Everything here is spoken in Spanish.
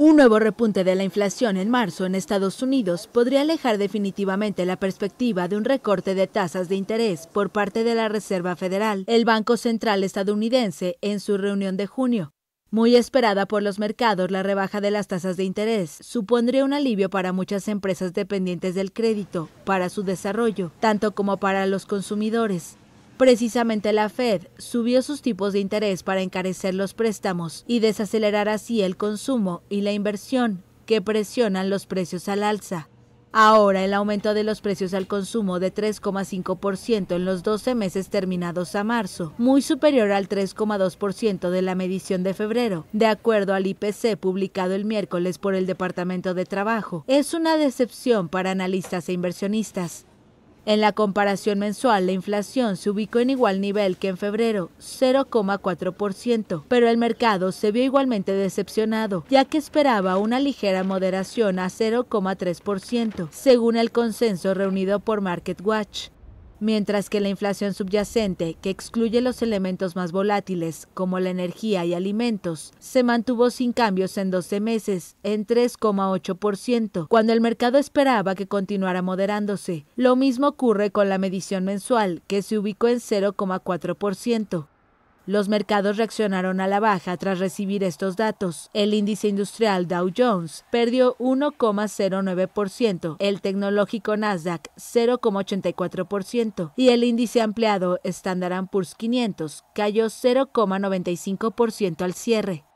Un nuevo repunte de la inflación en marzo en Estados Unidos podría alejar definitivamente la perspectiva de un recorte de tasas de interés por parte de la Reserva Federal, el Banco Central estadounidense, en su reunión de junio. Muy esperada por los mercados, la rebaja de las tasas de interés supondría un alivio para muchas empresas dependientes del crédito, para su desarrollo, tanto como para los consumidores. Precisamente la Fed subió sus tipos de interés para encarecer los préstamos y desacelerar así el consumo y la inversión que presionan los precios al alza. Ahora el aumento de los precios al consumo de 3,5% en los 12 meses terminados a marzo, muy superior al 3,2% de la medición de febrero, de acuerdo al IPC publicado el miércoles por el Departamento de Trabajo, es una decepción para analistas e inversionistas. En la comparación mensual, la inflación se ubicó en igual nivel que en febrero, 0,4%, pero el mercado se vio igualmente decepcionado, ya que esperaba una ligera moderación a 0,3%, según el consenso reunido por MarketWatch mientras que la inflación subyacente, que excluye los elementos más volátiles, como la energía y alimentos, se mantuvo sin cambios en 12 meses, en 3,8%, cuando el mercado esperaba que continuara moderándose. Lo mismo ocurre con la medición mensual, que se ubicó en 0,4%. Los mercados reaccionaron a la baja tras recibir estos datos. El índice industrial Dow Jones perdió 1,09%, el tecnológico Nasdaq 0,84% y el índice ampliado Standard Poor's 500 cayó 0,95% al cierre.